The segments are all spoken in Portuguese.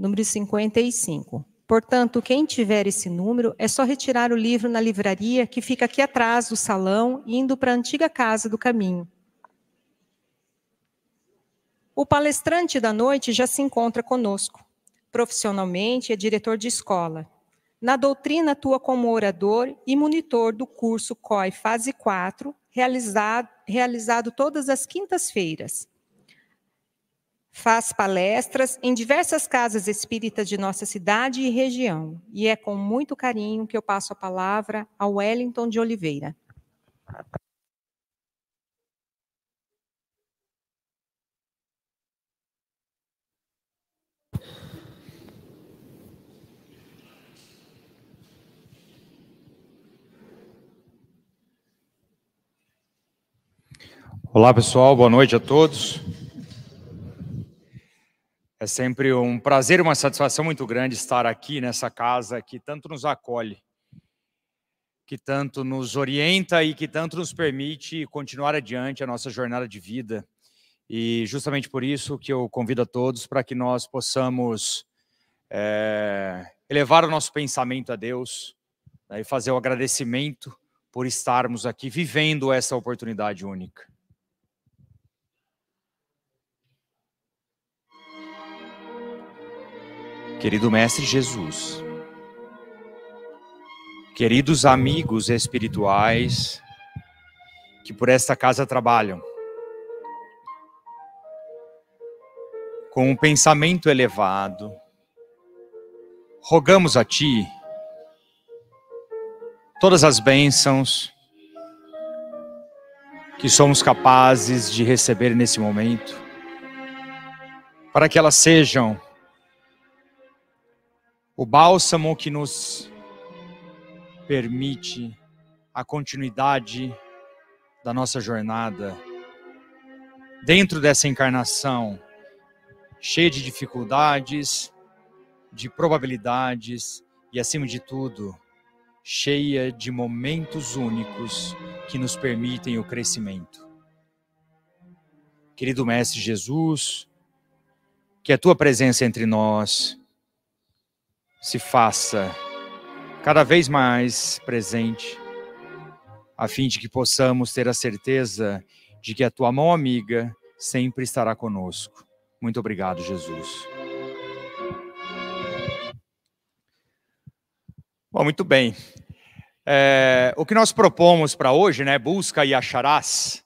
número 55. Portanto, quem tiver esse número é só retirar o livro na livraria que fica aqui atrás do salão, indo para a antiga casa do caminho. O palestrante da noite já se encontra conosco. Profissionalmente, é diretor de escola. Na doutrina, atua como orador e monitor do curso COI Fase 4, realizado, realizado todas as quintas-feiras. Faz palestras em diversas casas espíritas de nossa cidade e região, e é com muito carinho que eu passo a palavra ao Wellington de Oliveira. Olá pessoal, boa noite a todos. É sempre um prazer, uma satisfação muito grande estar aqui nessa casa que tanto nos acolhe, que tanto nos orienta e que tanto nos permite continuar adiante a nossa jornada de vida. E justamente por isso que eu convido a todos para que nós possamos é, elevar o nosso pensamento a Deus né, e fazer o agradecimento por estarmos aqui vivendo essa oportunidade única. Querido Mestre Jesus, queridos amigos espirituais que por esta casa trabalham, com um pensamento elevado, rogamos a Ti todas as bênçãos que somos capazes de receber nesse momento, para que elas sejam o bálsamo que nos permite a continuidade da nossa jornada dentro dessa encarnação cheia de dificuldades, de probabilidades e, acima de tudo, cheia de momentos únicos que nos permitem o crescimento. Querido Mestre Jesus, que a tua presença entre nós se faça cada vez mais presente, a fim de que possamos ter a certeza de que a tua mão amiga sempre estará conosco. Muito obrigado, Jesus. Bom, muito bem. É, o que nós propomos para hoje, né? Busca e acharás.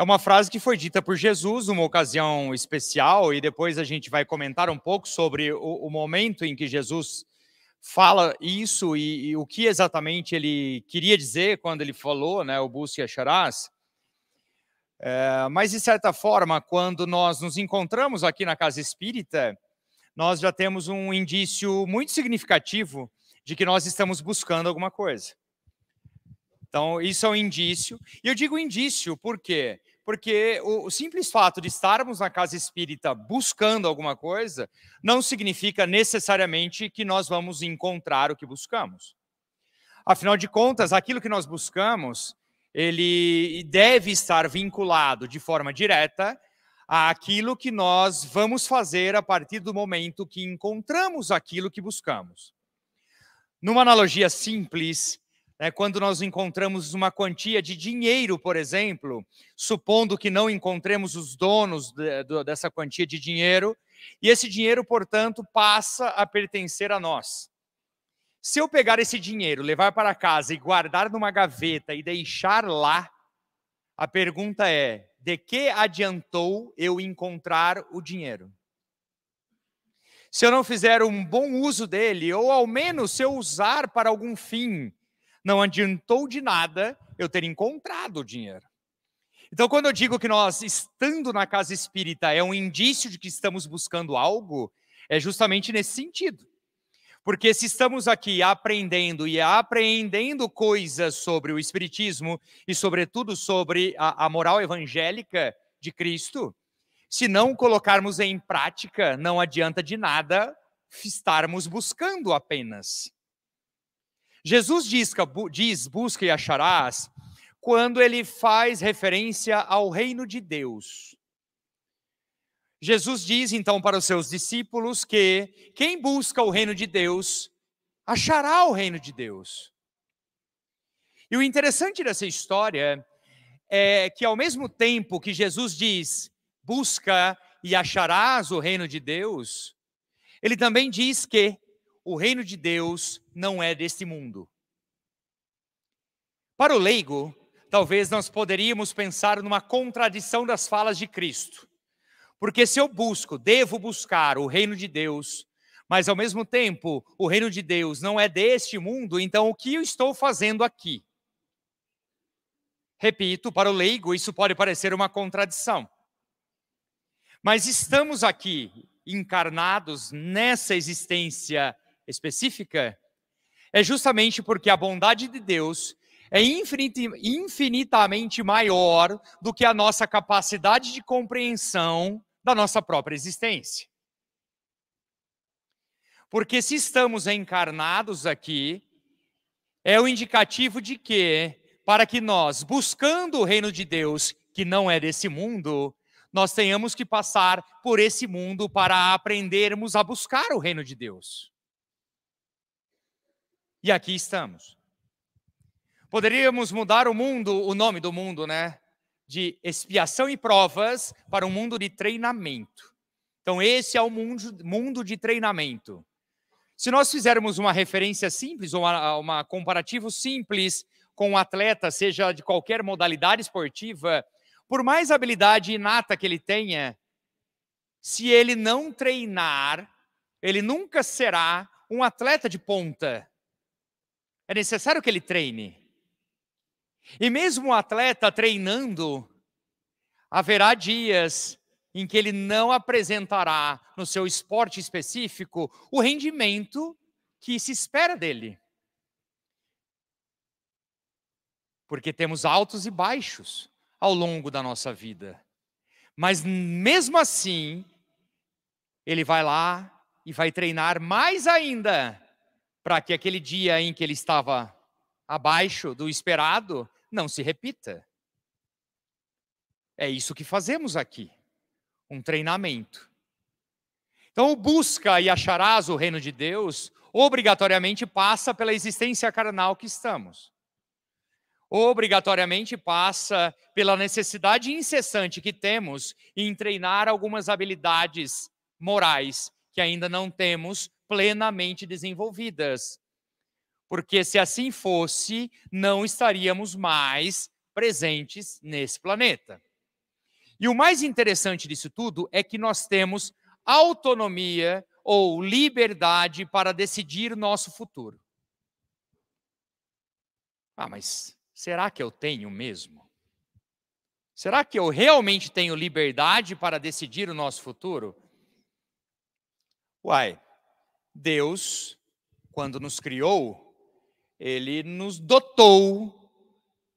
É uma frase que foi dita por Jesus numa ocasião especial, e depois a gente vai comentar um pouco sobre o, o momento em que Jesus fala isso e, e, o que exatamente ele queria dizer quando ele falou, né, o busque acharás. É, mas, de certa forma, quando nós nos encontramos aqui na Casa Espírita, nós já temos um indício muito significativo de que nós estamos buscando alguma coisa. Então, isso é um indício. E eu digo indício porque porque o, o, simples fato de estarmos na casa espírita buscando alguma coisa não significa necessariamente que nós vamos encontrar o que buscamos. Afinal de contas, aquilo que nós buscamos, ele deve estar vinculado de forma direta àquilo que nós vamos fazer a partir do momento que encontramos aquilo que buscamos. Numa analogia simples, é quando nós encontramos uma quantia de dinheiro, por exemplo, supondo que não encontremos os donos de, de, dessa quantia de dinheiro, e esse dinheiro, portanto, passa a pertencer a nós. Se eu pegar esse dinheiro, levar para casa e guardar numa gaveta e deixar lá, a pergunta é: de que adiantou eu encontrar o dinheiro? Se eu não fizer um bom uso dele, ou ao menos se eu usar para algum fim não adiantou de nada eu ter encontrado o dinheiro. Então, quando eu digo que nós, estando na casa espírita, é um indício de que estamos buscando algo, é justamente nesse sentido. Porque se estamos aqui aprendendo e apreendendo coisas sobre o Espiritismo e, sobretudo, sobre a, a moral evangélica de Cristo, se não colocarmos em prática, não adianta de nada estarmos buscando apenas. Jesus diz, diz busca e acharás, quando ele faz referência ao reino de Deus. Jesus diz então para os seus discípulos que quem busca o reino de Deus achará o reino de Deus. E o interessante dessa história é que, ao mesmo tempo que Jesus diz: busca e acharás o reino de Deus, ele também diz que o reino de Deus não é deste mundo. Para o leigo, talvez nós poderíamos pensar numa contradição das falas de Cristo. Porque se eu busco, devo buscar o reino de Deus, mas ao mesmo tempo o reino de Deus não é deste mundo, então o que eu estou fazendo aqui? Repito, para o leigo, isso pode parecer uma contradição. Mas estamos aqui encarnados nessa existência específica, é justamente porque a bondade de Deus é infinitamente maior do que a nossa capacidade de compreensão da nossa própria existência. Porque se estamos encarnados aqui, é o indicativo de que, para que nós, buscando o reino de Deus, que não é desse mundo, nós tenhamos que passar por esse mundo para aprendermos a buscar o reino de Deus. E aqui estamos. Poderíamos mudar o mundo, o nome do mundo, né? De expiação e provas para um mundo de treinamento. Então, esse é o mundo, mundo de treinamento. Se nós fizermos uma referência simples, uma, uma comparativo simples com um atleta, seja de qualquer modalidade esportiva, por mais habilidade inata que ele tenha, se ele não treinar, ele nunca será um atleta de ponta. É necessário que ele treine. E mesmo o atleta treinando, haverá dias em que ele não apresentará no seu esporte específico o rendimento que se espera dele. Porque temos altos e baixos ao longo da nossa vida. Mas mesmo assim, ele vai lá e vai treinar mais ainda para que aquele dia em que ele estava abaixo do esperado não se repita. É isso que fazemos aqui, um treinamento. Então, busca e acharás o reino de Deus, obrigatoriamente passa pela existência carnal que estamos. Obrigatoriamente passa pela necessidade incessante que temos em treinar algumas habilidades morais que ainda não temos plenamente desenvolvidas. Porque se assim fosse, não estaríamos mais presentes nesse planeta. E o mais interessante disso tudo é que nós temos autonomia ou liberdade para decidir nosso futuro. Ah, mas será que eu tenho mesmo? Será que eu realmente tenho liberdade para decidir o nosso futuro? Uai, Deus, quando nos criou, ele nos dotou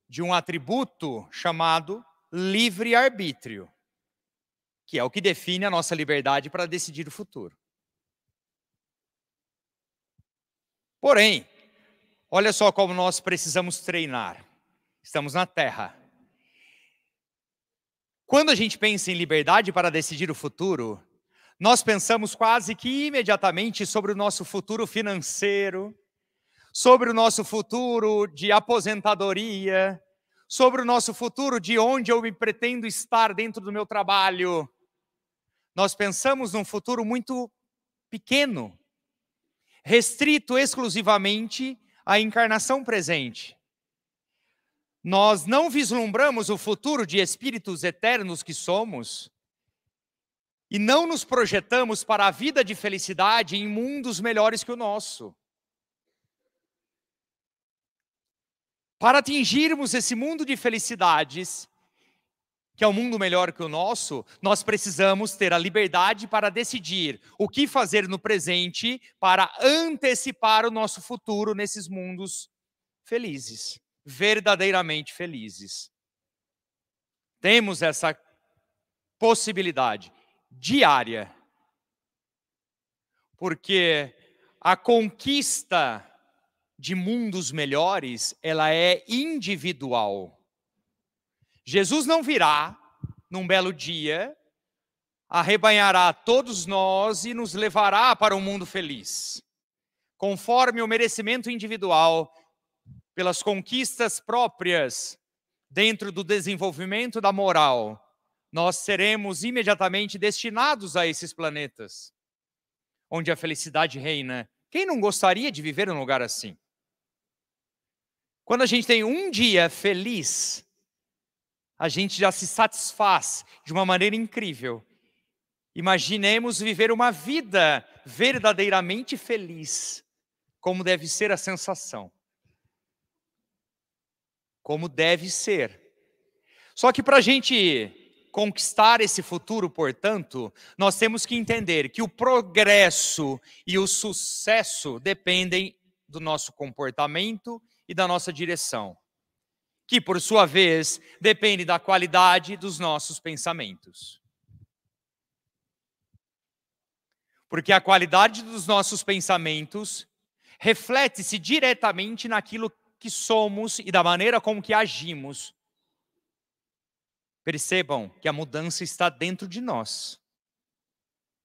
de um atributo chamado livre-arbítrio, que é o que define a nossa liberdade para decidir o futuro. Porém, olha só como nós precisamos treinar. Estamos na Terra. Quando a gente pensa em liberdade para decidir o futuro, nós pensamos quase que imediatamente sobre o nosso futuro financeiro, sobre o nosso futuro de aposentadoria, sobre o nosso futuro de onde eu me pretendo estar dentro do meu trabalho. Nós pensamos num futuro muito pequeno, restrito exclusivamente à encarnação presente. Nós não vislumbramos o futuro de espíritos eternos que somos, e não nos projetamos para a vida de felicidade em mundos melhores que o nosso. Para atingirmos esse mundo de felicidades, que é um mundo melhor que o nosso, nós precisamos ter a liberdade para decidir o que fazer no presente para antecipar o nosso futuro nesses mundos felizes, verdadeiramente felizes. Temos essa possibilidade diária. Porque a conquista de mundos melhores, ela é individual. Jesus não virá num belo dia, arrebanhará todos nós e nos levará para um mundo feliz, conforme o merecimento individual, pelas conquistas próprias dentro do desenvolvimento da moral, nós seremos imediatamente destinados a esses planetas, onde a felicidade reina. Quem não gostaria de viver num lugar assim? Quando a gente tem um dia feliz, a gente já se satisfaz de uma maneira incrível. Imaginemos viver uma vida verdadeiramente feliz. Como deve ser a sensação? Como deve ser. Só que para a gente conquistar esse futuro, portanto, nós temos que entender que o progresso e o sucesso dependem do nosso comportamento e da nossa direção, que por sua vez depende da qualidade dos nossos pensamentos. Porque a qualidade dos nossos pensamentos reflete-se diretamente naquilo que somos e da maneira como que agimos Percebam que a mudança está dentro de nós.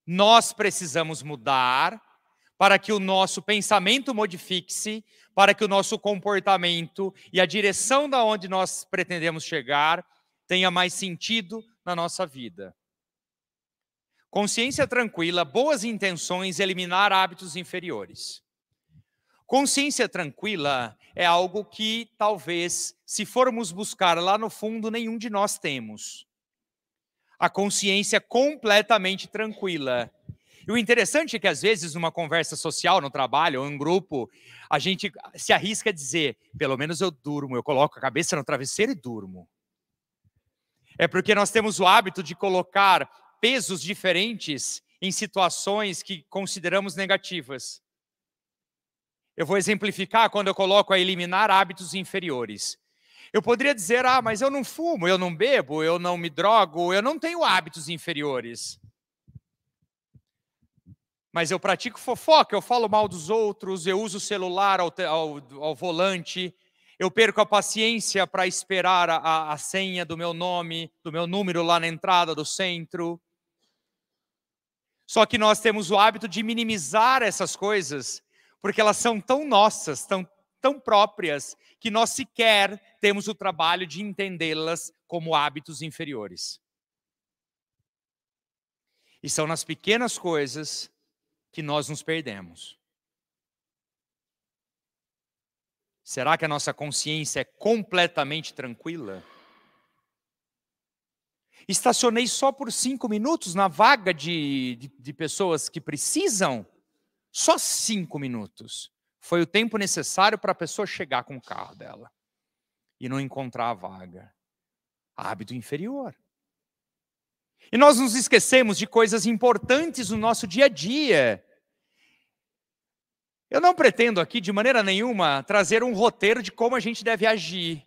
Nós precisamos mudar para que o nosso pensamento modifique-se, para que o nosso comportamento e a direção da onde nós pretendemos chegar tenha mais sentido na nossa vida. Consciência tranquila, boas intenções, eliminar hábitos inferiores. Consciência tranquila é algo que talvez, se formos buscar lá no fundo, nenhum de nós temos. A consciência completamente tranquila. E o interessante é que, às vezes, numa conversa social, no trabalho ou em grupo, a gente se arrisca a dizer: pelo menos eu durmo, eu coloco a cabeça no travesseiro e durmo. É porque nós temos o hábito de colocar pesos diferentes em situações que consideramos negativas. Eu vou exemplificar quando eu coloco a eliminar hábitos inferiores. Eu poderia dizer, ah, mas eu não fumo, eu não bebo, eu não me drogo, eu não tenho hábitos inferiores. Mas eu pratico fofoca, eu falo mal dos outros, eu uso o celular ao, ao, ao volante, eu perco a paciência para esperar a, a senha do meu nome, do meu número lá na entrada do centro. Só que nós temos o hábito de minimizar essas coisas porque elas são tão nossas, tão, tão próprias, que nós sequer temos o trabalho de entendê-las como hábitos inferiores. E são nas pequenas coisas que nós nos perdemos. Será que a nossa consciência é completamente tranquila? Estacionei só por cinco minutos na vaga de, de, de pessoas que precisam só cinco minutos foi o tempo necessário para a pessoa chegar com o carro dela e não encontrar a vaga. Hábito inferior. E nós nos esquecemos de coisas importantes no nosso dia a dia. Eu não pretendo aqui, de maneira nenhuma, trazer um roteiro de como a gente deve agir,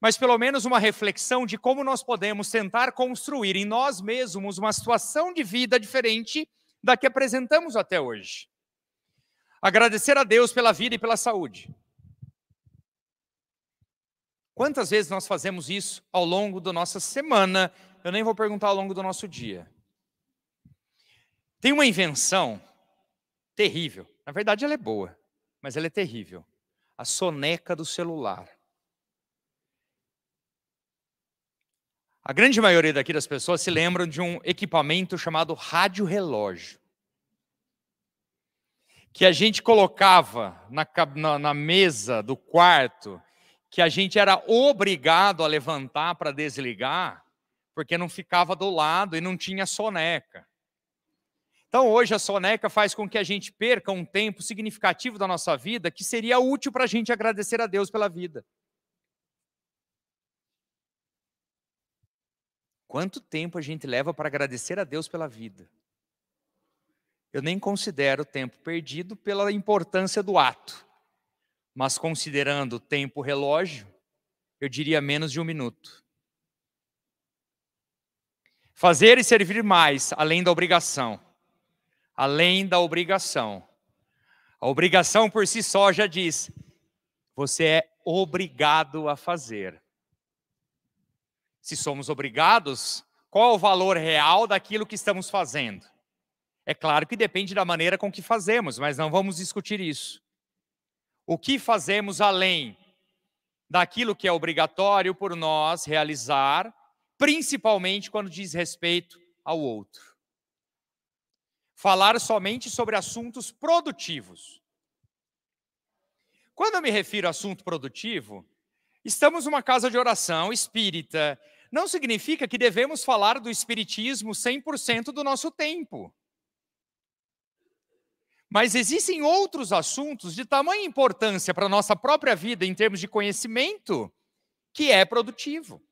mas pelo menos uma reflexão de como nós podemos tentar construir em nós mesmos uma situação de vida diferente da que apresentamos até hoje. Agradecer a Deus pela vida e pela saúde. Quantas vezes nós fazemos isso ao longo da nossa semana? Eu nem vou perguntar ao longo do nosso dia. Tem uma invenção terrível. Na verdade, ela é boa, mas ela é terrível. A soneca do celular. A grande maioria daqui das pessoas se lembram de um equipamento chamado rádio relógio. Que a gente colocava na, na, na mesa do quarto, que a gente era obrigado a levantar para desligar, porque não ficava do lado e não tinha soneca. Então, hoje, a soneca faz com que a gente perca um tempo significativo da nossa vida que seria útil para a gente agradecer a Deus pela vida. Quanto tempo a gente leva para agradecer a Deus pela vida? Eu nem considero tempo perdido pela importância do ato, mas considerando o tempo relógio, eu diria menos de um minuto. Fazer e servir mais, além da obrigação. Além da obrigação. A obrigação por si só já diz: você é obrigado a fazer. Se somos obrigados, qual é o valor real daquilo que estamos fazendo? É claro que depende da maneira com que fazemos, mas não vamos discutir isso. O que fazemos além daquilo que é obrigatório por nós realizar, principalmente quando diz respeito ao outro? Falar somente sobre assuntos produtivos. Quando eu me refiro a assunto produtivo, estamos numa casa de oração espírita, não significa que devemos falar do Espiritismo 100% do nosso tempo. Mas existem outros assuntos de tamanha importância para a nossa própria vida, em termos de conhecimento, que é produtivo.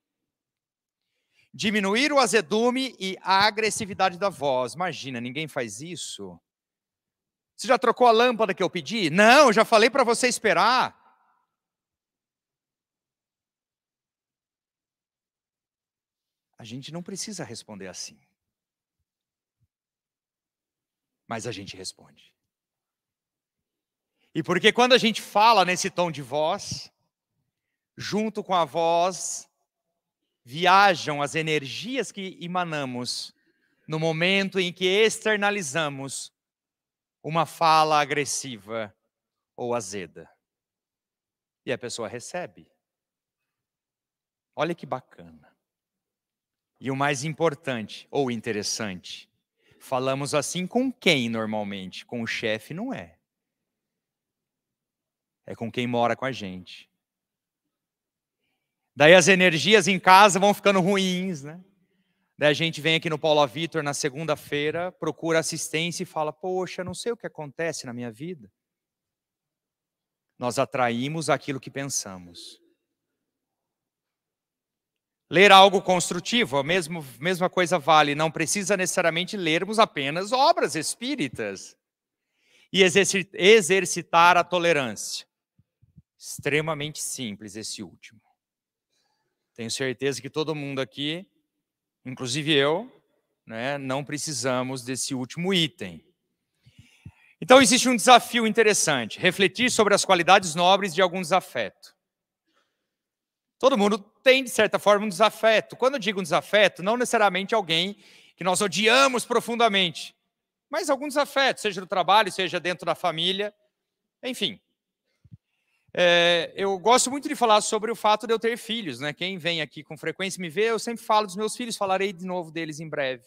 Diminuir o azedume e a agressividade da voz. Imagina, ninguém faz isso. Você já trocou a lâmpada que eu pedi? Não, já falei para você esperar. A gente não precisa responder assim. Mas a gente responde. E porque quando a gente fala nesse tom de voz, junto com a voz viajam as energias que emanamos no momento em que externalizamos uma fala agressiva ou azeda. E a pessoa recebe. Olha que bacana. E o mais importante ou interessante, falamos assim com quem normalmente? Com o chefe não é. É com quem mora com a gente. Daí as energias em casa vão ficando ruins, né? Daí a gente vem aqui no Paula Vitor na segunda-feira, procura assistência e fala: Poxa, não sei o que acontece na minha vida. Nós atraímos aquilo que pensamos ler algo construtivo. A mesmo, mesma coisa vale, não precisa necessariamente lermos apenas obras espíritas. E exercitar a tolerância. Extremamente simples esse último. Tenho certeza que todo mundo aqui, inclusive eu, né, não precisamos desse último item. Então existe um desafio interessante: refletir sobre as qualidades nobres de algum desafeto. Todo mundo tem, de certa forma, um desafeto. Quando eu digo um desafeto, não necessariamente alguém que nós odiamos profundamente, mas algum desafeto, seja no trabalho, seja dentro da família, enfim. É, eu gosto muito de falar sobre o fato de eu ter filhos, né? Quem vem aqui com frequência me vê, eu sempre falo dos meus filhos, falarei de novo deles em breve.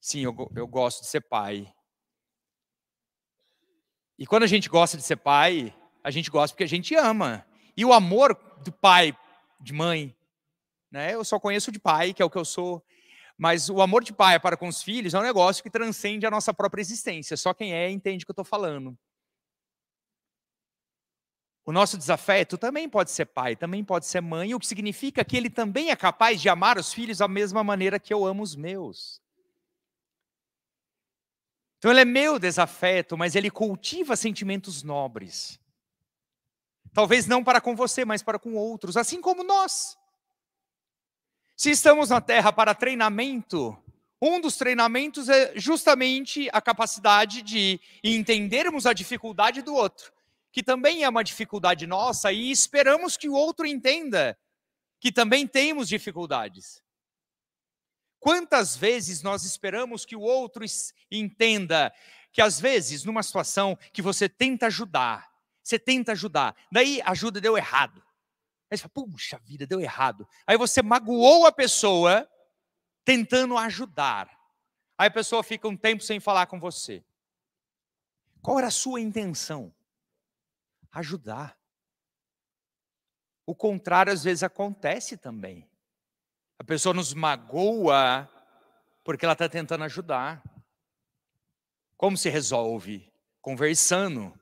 Sim, eu, eu gosto de ser pai. E quando a gente gosta de ser pai, a gente gosta porque a gente ama. E o amor do pai, de mãe. Né? Eu só conheço de pai, que é o que eu sou. Mas o amor de pai para com os filhos é um negócio que transcende a nossa própria existência. Só quem é entende o que eu estou falando. O nosso desafeto também pode ser pai, também pode ser mãe, o que significa que ele também é capaz de amar os filhos da mesma maneira que eu amo os meus. Então ele é meu desafeto, mas ele cultiva sentimentos nobres. Talvez não para com você, mas para com outros, assim como nós. Se estamos na Terra para treinamento, um dos treinamentos é justamente a capacidade de entendermos a dificuldade do outro, que também é uma dificuldade nossa, e esperamos que o outro entenda que também temos dificuldades. Quantas vezes nós esperamos que o outro entenda que, às vezes, numa situação que você tenta ajudar, você tenta ajudar. Daí a ajuda deu errado. Aí você fala, puxa vida, deu errado. Aí você magoou a pessoa tentando ajudar. Aí a pessoa fica um tempo sem falar com você. Qual era a sua intenção? Ajudar. O contrário às vezes acontece também. A pessoa nos magoa porque ela está tentando ajudar. Como se resolve? Conversando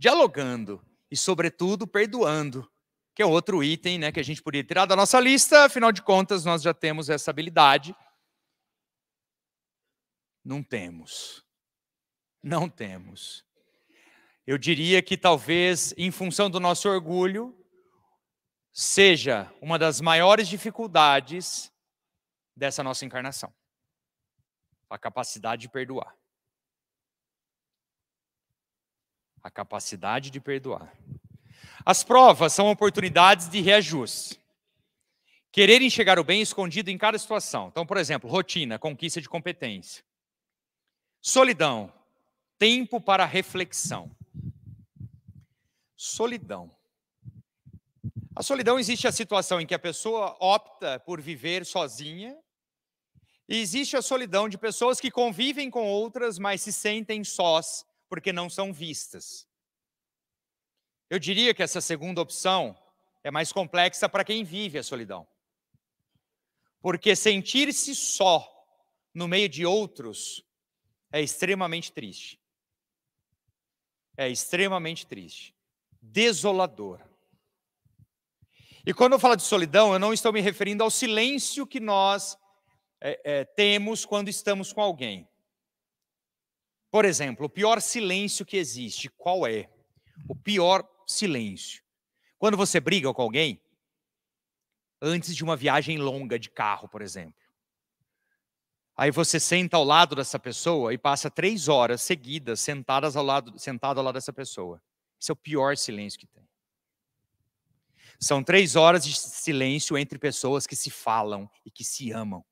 dialogando e, sobretudo, perdoando, que é outro item né, que a gente poderia tirar da nossa lista, afinal de contas, nós já temos essa habilidade. Não temos. Não temos. Eu diria que talvez, em função do nosso orgulho, seja uma das maiores dificuldades dessa nossa encarnação a capacidade de perdoar. a capacidade de perdoar. As provas são oportunidades de reajuste. Querer enxergar o bem escondido em cada situação. Então, por exemplo, rotina, conquista de competência. Solidão, tempo para reflexão. Solidão. A solidão existe a situação em que a pessoa opta por viver sozinha, e existe a solidão de pessoas que convivem com outras, mas se sentem sós porque não são vistas. Eu diria que essa segunda opção é mais complexa para quem vive a solidão. Porque sentir-se só no meio de outros é extremamente triste. É extremamente triste. Desolador. E quando eu falo de solidão, eu não estou me referindo ao silêncio que nós é, é, temos quando estamos com alguém. Por exemplo, o pior silêncio que existe, qual é? O pior silêncio. Quando você briga com alguém, antes de uma viagem longa de carro, por exemplo. Aí você senta ao lado dessa pessoa e passa três horas seguidas sentadas ao lado, sentado ao lado dessa pessoa. Esse é o pior silêncio que tem. São três horas de silêncio entre pessoas que se falam e que se amam.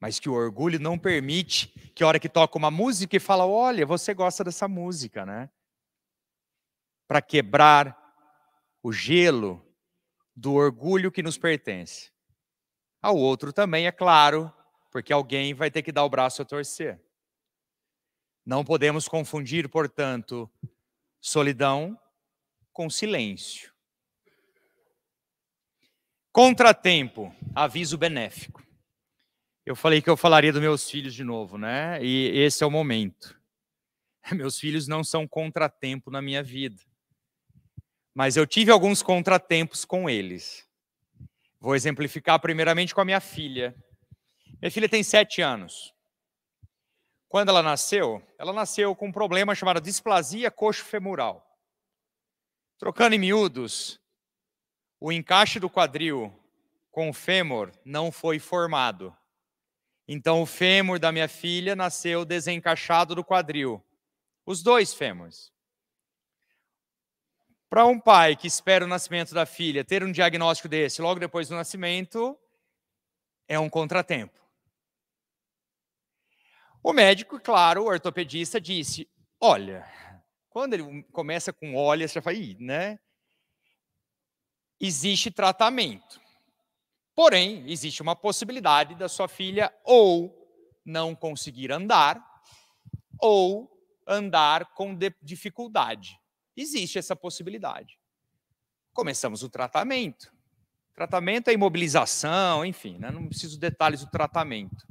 mas que o orgulho não permite que a hora que toca uma música e fala, olha, você gosta dessa música, né? Para quebrar o gelo do orgulho que nos pertence. Ao outro também, é claro, porque alguém vai ter que dar o braço a torcer. Não podemos confundir, portanto, solidão com silêncio. Contratempo, aviso benéfico eu falei que eu falaria dos meus filhos de novo, né? E esse é o momento. Meus filhos não são contratempo na minha vida. Mas eu tive alguns contratempos com eles. Vou exemplificar primeiramente com a minha filha. Minha filha tem sete anos. Quando ela nasceu, ela nasceu com um problema chamado displasia coxo-femoral. Trocando em miúdos, o encaixe do quadril com o fêmur não foi formado. Então, o fêmur da minha filha nasceu desencaixado do quadril. Os dois fêmures. Para um pai que espera o nascimento da filha ter um diagnóstico desse logo depois do nascimento, é um contratempo. O médico, claro, o ortopedista, disse: Olha, quando ele começa com olha, você já fala, Ih, né? Existe tratamento. Porém, existe uma possibilidade da sua filha ou não conseguir andar ou andar com dificuldade. Existe essa possibilidade. Começamos o tratamento. tratamento é imobilização, enfim, né? não preciso de detalhes do tratamento.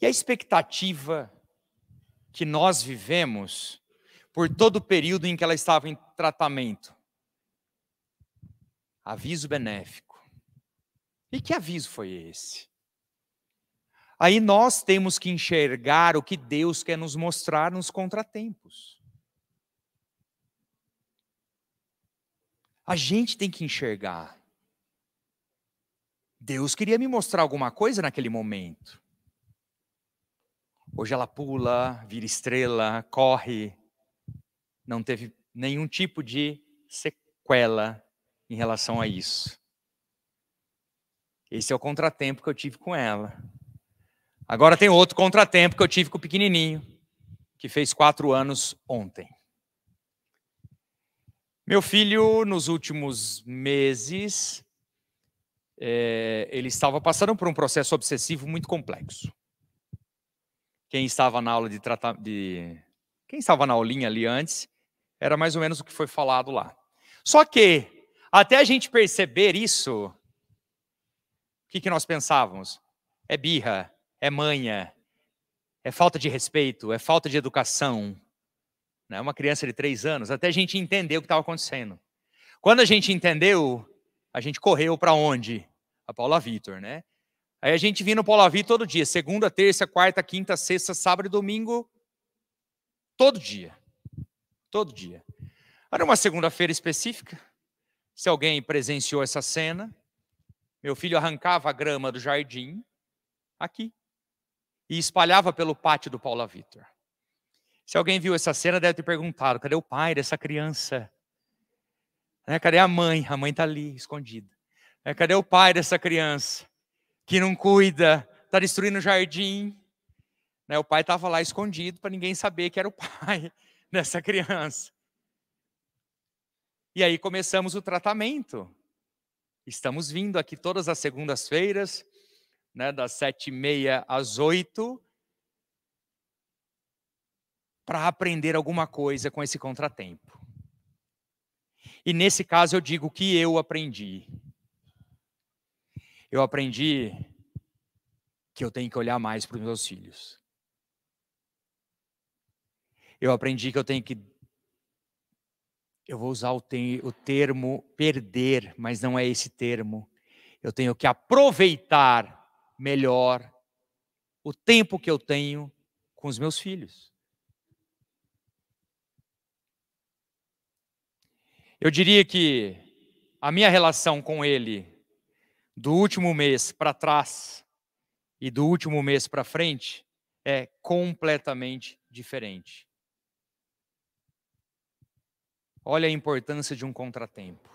E a expectativa que nós vivemos por todo o período em que ela estava em tratamento Aviso benéfico. E que aviso foi esse? Aí nós temos que enxergar o que Deus quer nos mostrar nos contratempos. A gente tem que enxergar. Deus queria me mostrar alguma coisa naquele momento. Hoje ela pula, vira estrela, corre. Não teve nenhum tipo de sequela em relação a isso. Esse é o contratempo que eu tive com ela. Agora tem outro contratempo que eu tive com o pequenininho, que fez quatro anos ontem. Meu filho, nos últimos meses, é, ele estava passando por um processo obsessivo muito complexo. Quem estava na aula de, trata... de quem estava na aulinha ali antes era mais ou menos o que foi falado lá. Só que até a gente perceber isso, o que, que nós pensávamos? É birra, é manha, é falta de respeito, é falta de educação. Né? Uma criança de três anos, até a gente entender o que estava acontecendo. Quando a gente entendeu, a gente correu para onde? A Paula Vitor, né? Aí a gente vinha no Paula Vitor todo dia, segunda, terça, quarta, quinta, sexta, sábado e domingo, todo dia. Todo dia. Era uma segunda-feira específica, se alguém presenciou essa cena, meu filho arrancava a grama do jardim aqui e espalhava pelo pátio do Paula Vitor. Se alguém viu essa cena, deve ter perguntado: cadê o pai dessa criança? Né, cadê a mãe? A mãe está ali, escondida. Né, cadê o pai dessa criança que não cuida, está destruindo o jardim? Né, o pai estava lá escondido para ninguém saber que era o pai dessa criança. E aí começamos o tratamento. Estamos vindo aqui todas as segundas-feiras, né, das sete e meia às oito, para aprender alguma coisa com esse contratempo. E nesse caso eu digo que eu aprendi. Eu aprendi que eu tenho que olhar mais para os meus filhos. Eu aprendi que eu tenho que eu vou usar o, te o termo perder, mas não é esse termo. Eu tenho que aproveitar melhor o tempo que eu tenho com os meus filhos. Eu diria que a minha relação com ele do último mês para trás e do último mês para frente é completamente diferente. Olha a importância de um contratempo.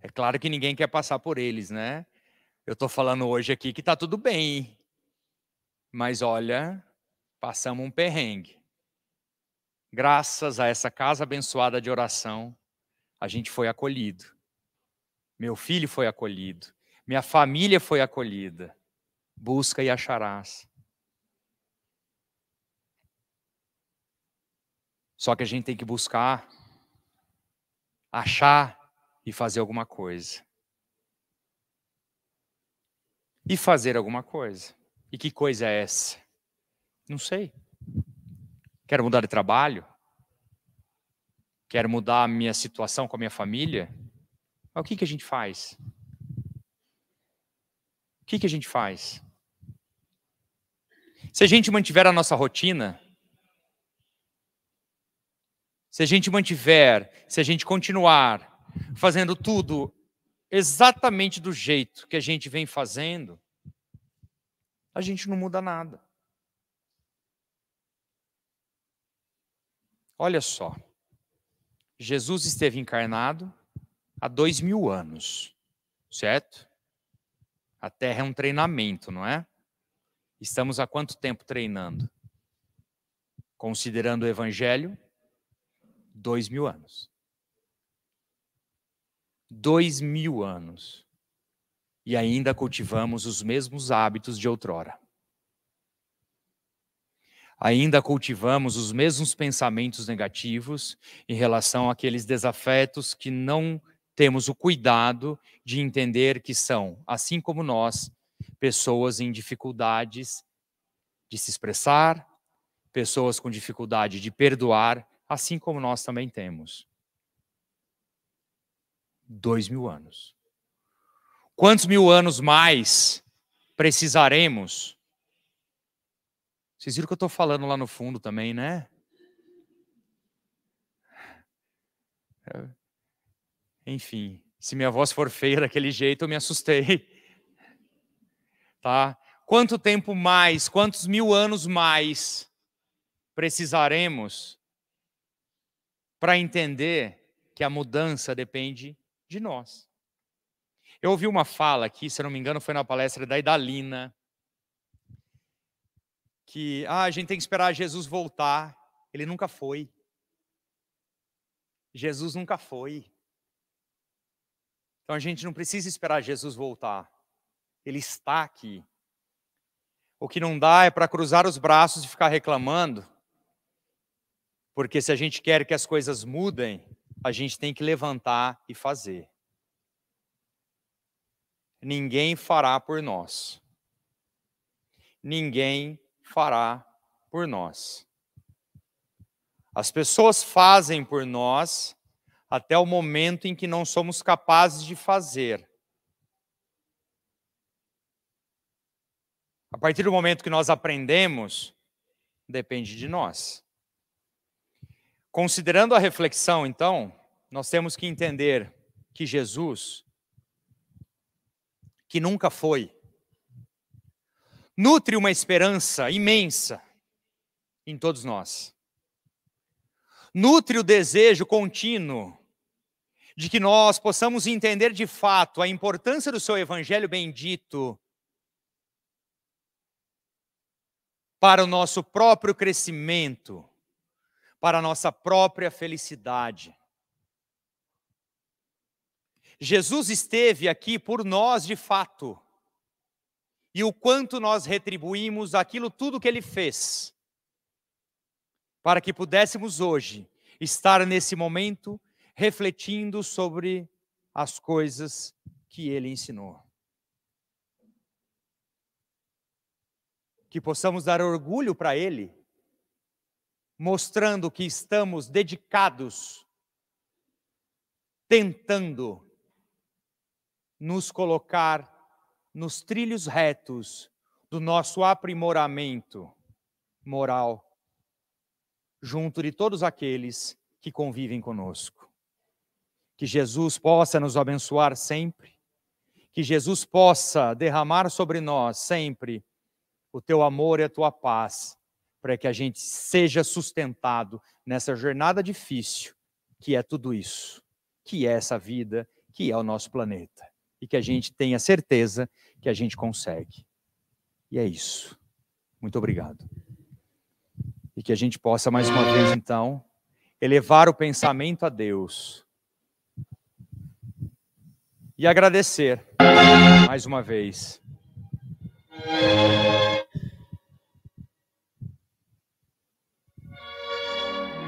É claro que ninguém quer passar por eles, né? Eu estou falando hoje aqui que está tudo bem, mas olha, passamos um perrengue. Graças a essa casa abençoada de oração, a gente foi acolhido. Meu filho foi acolhido. Minha família foi acolhida. Busca e acharás. Só que a gente tem que buscar, achar e fazer alguma coisa. E fazer alguma coisa. E que coisa é essa? Não sei. Quero mudar de trabalho? Quero mudar a minha situação com a minha família? Mas o que, que a gente faz? O que, que a gente faz? Se a gente mantiver a nossa rotina, se a gente mantiver, se a gente continuar fazendo tudo exatamente do jeito que a gente vem fazendo, a gente não muda nada. Olha só, Jesus esteve encarnado há dois mil anos, certo? A Terra é um treinamento, não é? Estamos há quanto tempo treinando? Considerando o Evangelho, Dois mil anos. Dois mil anos. E ainda cultivamos os mesmos hábitos de outrora. Ainda cultivamos os mesmos pensamentos negativos em relação àqueles desafetos que não temos o cuidado de entender que são, assim como nós, pessoas em dificuldades de se expressar, pessoas com dificuldade de perdoar assim como nós também temos. Dois mil anos. Quantos mil anos mais precisaremos? Vocês viram que eu estou falando lá no fundo também, né? É. Enfim, se minha voz for feia daquele jeito, eu me assustei. Tá? Quanto tempo mais, quantos mil anos mais precisaremos para entender que a mudança depende de nós. Eu ouvi uma fala aqui, se eu não me engano, foi na palestra da Idalina, que ah, a gente tem que esperar Jesus voltar. Ele nunca foi. Jesus nunca foi. Então a gente não precisa esperar Jesus voltar. Ele está aqui. O que não dá é para cruzar os braços e ficar reclamando porque se a gente quer que as coisas mudem, a gente tem que levantar e fazer. Ninguém fará por nós. Ninguém fará por nós. As pessoas fazem por nós até o momento em que não somos capazes de fazer. A partir do momento que nós aprendemos, depende de nós. Considerando a reflexão, então, nós temos que entender que Jesus, que nunca foi, nutre uma esperança imensa em todos nós. Nutre o desejo contínuo de que nós possamos entender de fato a importância do seu evangelho bendito para o nosso próprio crescimento para a nossa própria felicidade. Jesus esteve aqui por nós de fato, e o quanto nós retribuímos aquilo tudo que ele fez, para que pudéssemos hoje estar nesse momento refletindo sobre as coisas que ele ensinou. Que possamos dar orgulho para ele mostrando que estamos dedicados, tentando nos colocar nos trilhos retos do nosso aprimoramento moral junto de todos aqueles que convivem conosco. Que Jesus possa nos abençoar sempre, que Jesus possa derramar sobre nós sempre o teu amor e a tua paz para que a gente seja sustentado nessa jornada difícil, que é tudo isso, que é essa vida, que é o nosso planeta. E que a gente tenha certeza que a gente consegue. E é isso. Muito obrigado. E que a gente possa, mais uma vez, então, elevar o pensamento a Deus e agradecer mais uma vez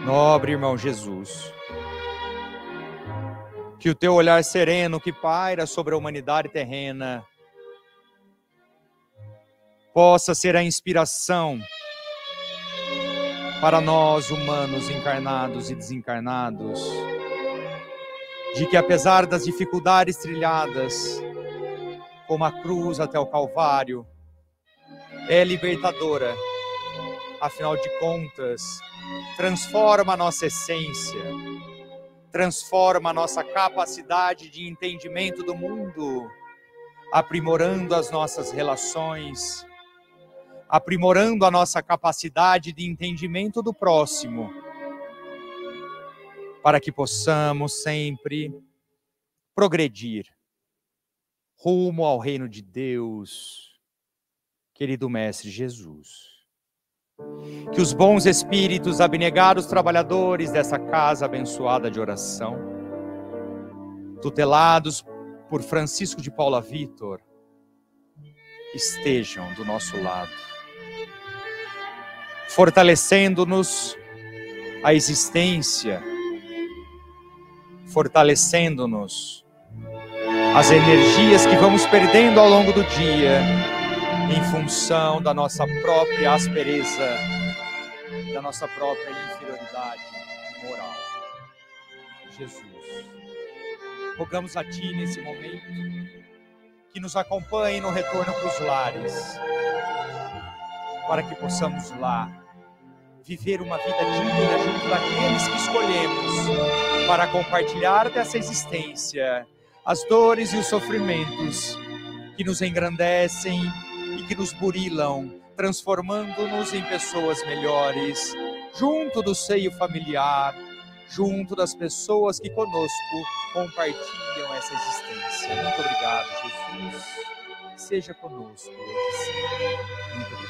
Nobre irmão Jesus, que o teu olhar sereno que paira sobre a humanidade terrena possa ser a inspiração para nós humanos encarnados e desencarnados, de que apesar das dificuldades trilhadas, como a cruz até o Calvário, é libertadora afinal de contas, transforma a nossa essência, transforma a nossa capacidade de entendimento do mundo, aprimorando as nossas relações, aprimorando a nossa capacidade de entendimento do próximo, para que possamos sempre progredir rumo ao reino de Deus, querido Mestre Jesus. Que os bons espíritos abnegados trabalhadores dessa casa abençoada de oração, tutelados por Francisco de Paula Vitor, estejam do nosso lado, fortalecendo-nos a existência, fortalecendo-nos as energias que vamos perdendo ao longo do dia em função da nossa própria aspereza, da nossa própria inferioridade moral. Jesus, rogamos a Ti nesse momento que nos acompanhe no retorno para os lares, para que possamos lá viver uma vida digna junto daqueles que escolhemos para compartilhar dessa existência as dores e os sofrimentos que nos engrandecem e que nos burilam, transformando-nos em pessoas melhores, junto do seio familiar, junto das pessoas que conosco compartilham essa existência. Muito obrigado, Jesus. Seja conosco Muito obrigado.